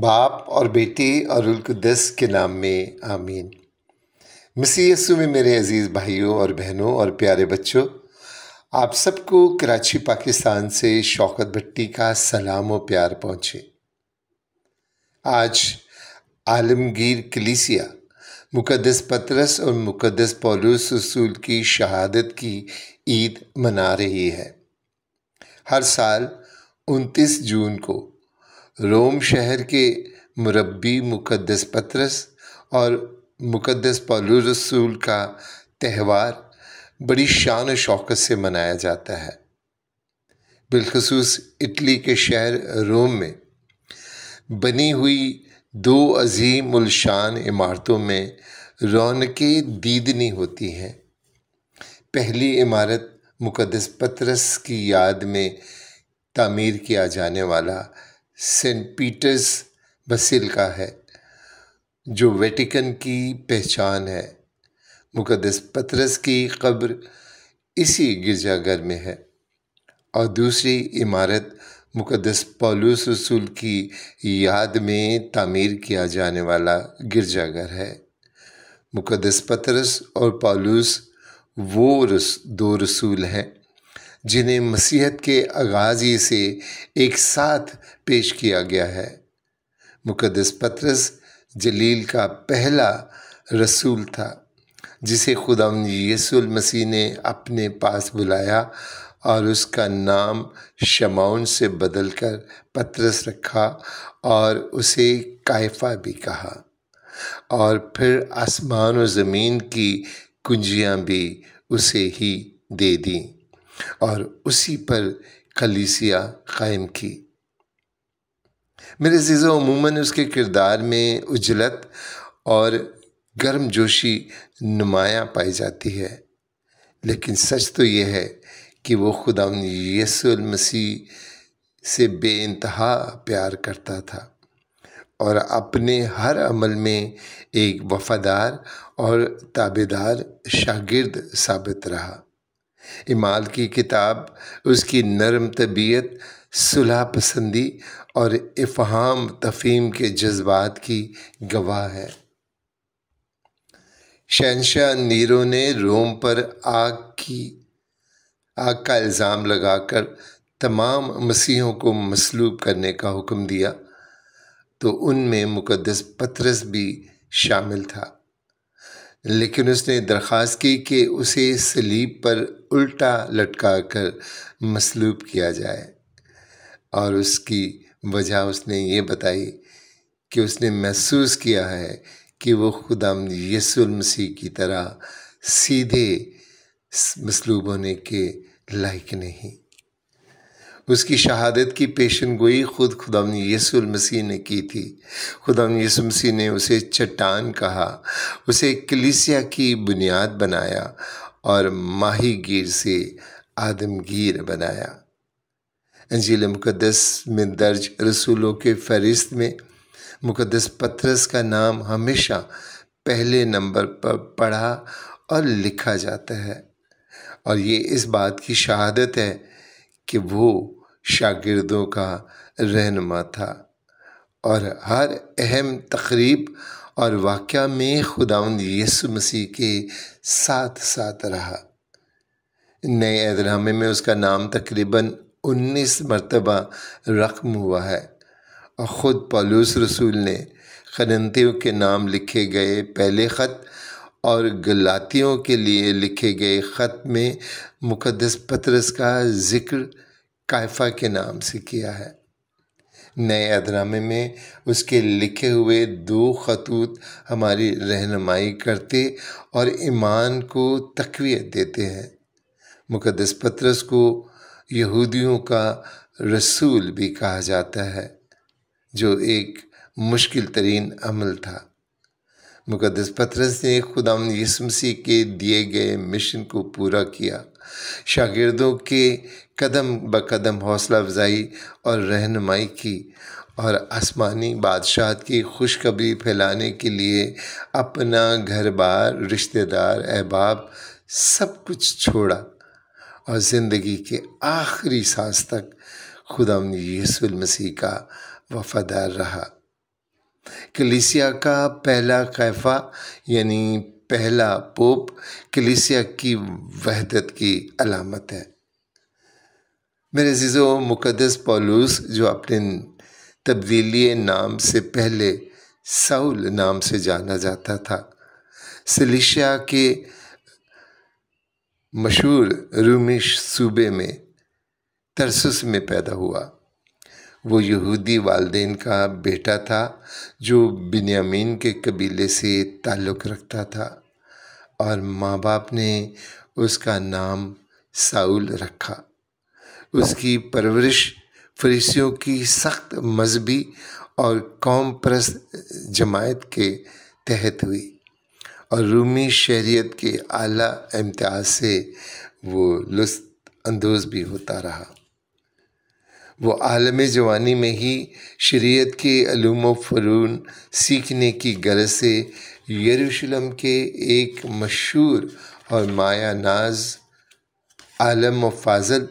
बाप और बेटे और उल्कुदस के नाम में आमीन मसी यसु में मेरे अज़ीज़ भाइयों और बहनों और प्यारे बच्चों आप सबको कराची पाकिस्तान से शौकत भट्टी का सलाम और प्यार पहुँचे आज आलमगीर कलीसिया मुकदस पतरस और मुकदस पौलूस रसूल की शहादत की ईद मना रही है हर साल 29 जून को रोम शहर के मुरबी मुकदस पतरस और मुकदस पौलूस रसूल का त्यौहार बड़ी शान शौकत से मनाया जाता है बिलखसूस इटली के शहर रोम में बनी हुई दो अजीम उलशान इमारतों में रौनकें दीदनी होती हैं पहली इमारत मुकदस पतरस की याद में तामीर किया जाने वाला सेंट पीटर्स बसिल का है जो वेटिकन की पहचान है मुकदस पतरस की कब्र इसी गिरजाघर में है और दूसरी इमारत मुकदस पालूस रसूल की याद में तामीर किया जाने वाला गिरजाघर है मुकदस पतरस और पालूस वो रस, दो रसूल हैं जिन्हें मसीहत के आगाज़ ही से एक साथ पेश किया गया है मुकदस पतरस जलील का पहला रसूल था जिसे खुदा यसुल मसीह ने अपने पास बुलाया और उसका नाम शमाउन से बदलकर पतरस रखा और उसे कायफा भी कहा और फिर आसमान और ज़मीन की कुंजियाँ भी उसे ही दे दी और उसी पर कलीसिया कायम की मेरे जीज़ों अमूमन उसके किरदार में उजलत और गर्मजोशी नुमाया पाई जाती है लेकिन सच तो यह है कि वो खुदा यसुल मसीह से बे इंतहा प्यार करता था और अपने हर अमल में एक वफ़ादार और ताबेदार शागिर्द साबित रहा इमाल की किताब उसकी नरम तबीयत सुलह पसंदी और इफ़हाम तफीम के जज्बात की गवाह है शहनशाह नीरो ने रोम पर आग की आग का इल्ज़ाम लगाकर तमाम मसीहों को मसलूब करने का हुक्म दिया तो उनमें मुकदस पतरस भी शामिल था लेकिन उसने दरख्वास्त की कि उसे सलीब पर उल्टा लटका कर मसलूब किया जाए और उसकी वजह उसने ये बताई कि उसने महसूस किया है कि वो खुदा यसुल मसीह की तरह सीधे मसलूब होने के लायक नहीं उसकी शहादत की पेशन गोई खुद ख़ुदा यसुल मसीह ने की थी खुदा यसु मसीह ने उसे चट्टान कहा उसे कलिसिया की बुनियाद बनाया और माही गिर से आदमगीर बनाया अंजील मुकदस में दर्ज रसूलों के फहरिस्त में मुकदस पथरस का नाम हमेशा पहले नंबर पर पढ़ा और लिखा जाता है और ये इस बात की शहादत है कि वो शागिर्दों का रहनमा था और हर अहम तकरीब और वाक़ में खुदाउन यसु मसीह के साथ साथ रहा नए ऐदनामे में उसका नाम तकरीबन उन्नीस मरतबा रकम हुआ है और ख़ुद पलूस रसूल ने खनंतियों के नाम लिखे गए पहले ख़त और गलातियों के लिए लिखे गए ख़त में मुकदस पत्रस का जिक्र कायफा के नाम से किया है नए अदनामे में उसके लिखे हुए दो खतूत हमारी रहनुमाई करते और ईमान को तकवीत देते हैं मुकदस पत्रस को यहूदियों का रसूल भी कहा जाता है जो एक मुश्किल तरीन अमल था मुकदस पथरस ने खुदाम यसमसी के दिए गए मिशन को पूरा किया शागिर्दों के कदम ब कदम हौसला अफजाई और रहनुमाई की और आसमानी बादशाह की खुशखबरी फैलाने के लिए अपना घर बार रिश्तेदार अहबाब सब कुछ छोड़ा और ज़िंदगी के आखिरी सांस तक खुदाम यसुल मसीह का वफादार रहा कलिसिया का पहला कैफा यानी पहला पोप कलिसिया की वहदत की अलामत है मेरे जीजो मुकदस पॉलूस जो अपने तब्दीली नाम से पहले साउल नाम से जाना जाता था सिलिशिया के मशहूर रूमिश सूबे में तरसुस में पैदा हुआ वो यहूदी वालदेन का बेटा था जो बिन्यामीन के कबीले से ताल्लुक़ रखता था और माँ बाप ने उसका नाम साउल रखा उसकी परवरिश फरीसियों की सख्त मजहबी और कौम परस्त जमायत के तहत हुई और रूमी शहरीत के आला इम्तियाज से वो लुस्त अंदोज भी होता रहा वो आलम जवानी में ही शरीयत के अलूम फ़रून सीखने की गरज से यरूशलम के एक मशहूर और माया नाज आलम व फाजल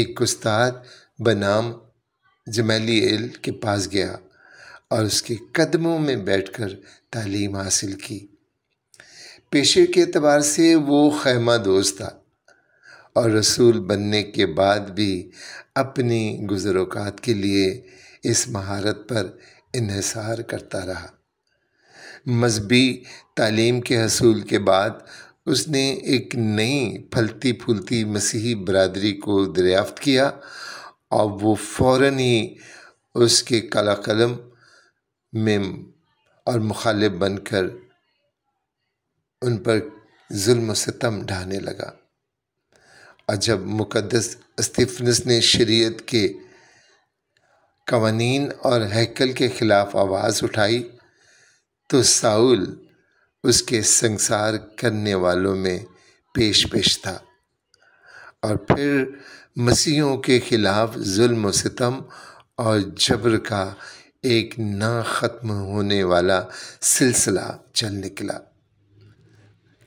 एक उस्ताद बनाम जमैली एल के पास गया और उसके कदमों में बैठकर तालीम हासिल की पेशे के अतबार से वो खैमा दोस्त था और रसूल बनने के बाद भी अपनी गुजरोकात के लिए इस महारत पर इहसार करता रहा मजहबी तालीम के हसूल के बाद उसने एक नई फलती फूलती मसीही बरदरी को दरियाफ्त किया और वो फ़ौर ही उसके कला कलम में और मुखालिब बनकर उन पर म सितम ढाने लगा और जब मुकदस स्तिफनस ने शरीयत के कवानीन और हैकल के ख़िलाफ़ आवाज़ उठाई तो साउल उसके संसार करने वालों में पेश पेश था और फिर मसीहों के ख़िलाफ़ जुल्म सितम और जबर का एक ना ख़त्म होने वाला सिलसिला चल निकला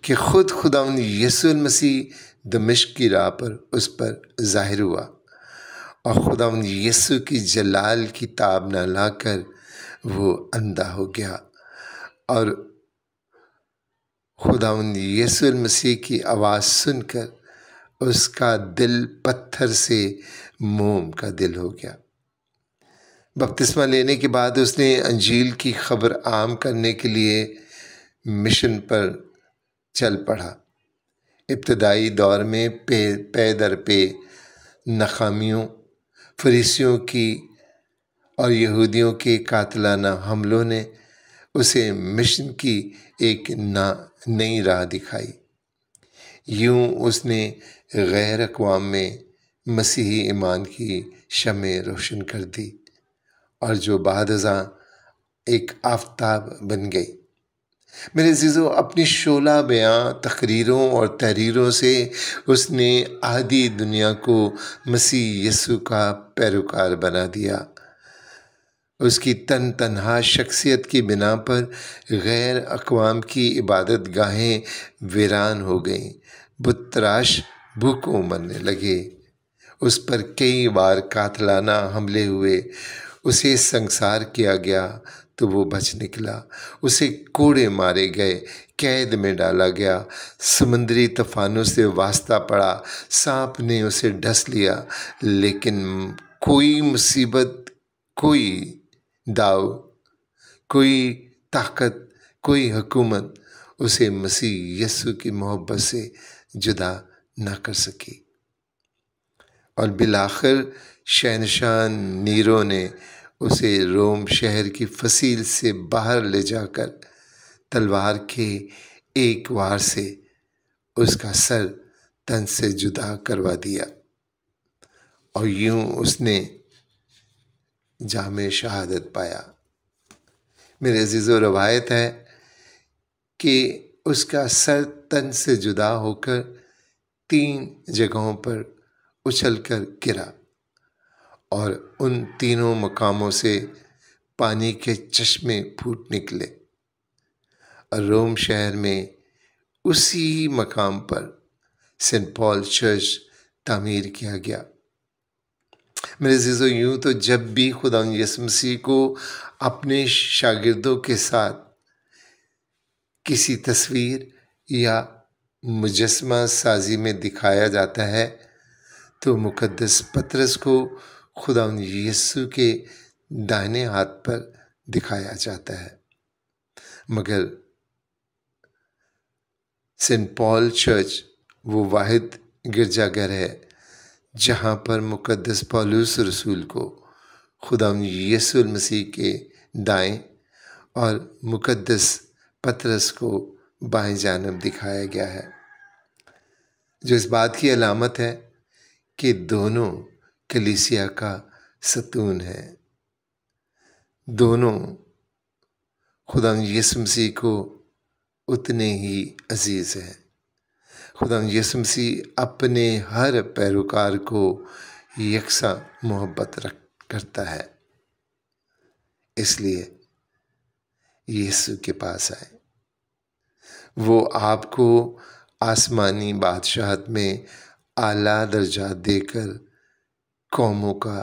कि ख़ुद खुदा यसुल मसीह दमिश की राह पर उस पर ज़ाहिर हुआ और खुदा यसु की जलाल की ताब न लाकर वो अंधा हो गया और खुदा यसु मसीह की आवाज़ सुनकर उसका दिल पत्थर से मोम का दिल हो गया बपतिस्मा लेने के बाद उसने अंजील की खबर आम करने के लिए मिशन पर चल पड़ा इब्तदाई दौर में पे पे दर पे नाकामियों फरीसियों की और यहूदियों के कातलाना हमलों ने उसे मिशन की एक ना नई राह दिखाई यूं उसने गैर अकवाम में मसीही ईमान की शमें रोशन कर दी और जो बाद एक आफताब बन गई मेरे जीजो अपनी शोला बयां तकरीरों और तहरीरों से उसने आधी दुनिया को मसीह यसु का पैरोकार बना दिया उसकी तन तनहा शख्सियत की बिना पर गैर अकवाम की इबादत गाहें वीरान हो गईं बुतराश भूखों मरने लगे उस पर कई बार कातलाना हमले हुए उसे संसार किया गया तो वो बच निकला उसे कोड़े मारे गए कैद में डाला गया समुद्री तूफानों से वास्ता पड़ा सांप ने उसे ढस लिया लेकिन कोई मुसीबत कोई दाव कोई ताकत कोई हुकूमत उसे मसीह यस्सु की मोहब्बत से जुदा ना कर सकी और बिलाखिर शहनशाह नीरो ने उसे रोम शहर की फसील से बाहर ले जाकर तलवार के एक वार से उसका सर तन से जुदा करवा दिया और यूं उसने जाम शहादत पाया मेरे अजीज़ो रवायत है कि उसका सर तन से जुदा होकर तीन जगहों पर उछलकर गिरा और उन तीनों मकामों से पानी के चश्मे फूट निकले रोम शहर में उसी मकाम पर सेंट पॉल चर्च तामीर किया गया मेरे जीजो यूँ तो जब भी खुदा यसमसी को अपने शागिर्दों के साथ किसी तस्वीर या मुजस्मा साजी में दिखाया जाता है तो मुकद्दस पत्रस को खुदा यीशु के दाहिने हाथ पर दिखाया जाता है मगर सेंट पॉल चर्च वो वाहिद गिरजाघर है जहाँ पर मुक़दस पॉलूस रसूल को खुदा यसुल मसीह के दाएं और मुक़दस पतरस को बाएं जानब दिखाया गया है जो इस बात की अलामत है कि दोनों कलिसिया का सतून है दोनों खुदा यसमसी को उतने ही अजीज़ हैं खुदा यसमसी अपने हर पैरोकार को यकसा मोहब्बत रख करता है इसलिए यीशु के पास आए वो आपको आसमानी बादशाहत में आला दर्जा देकर कौमों का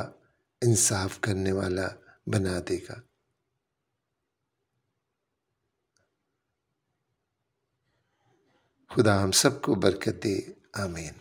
इंसाफ करने वाला बना देगा खुदा हम सबको बरकत दे आमीन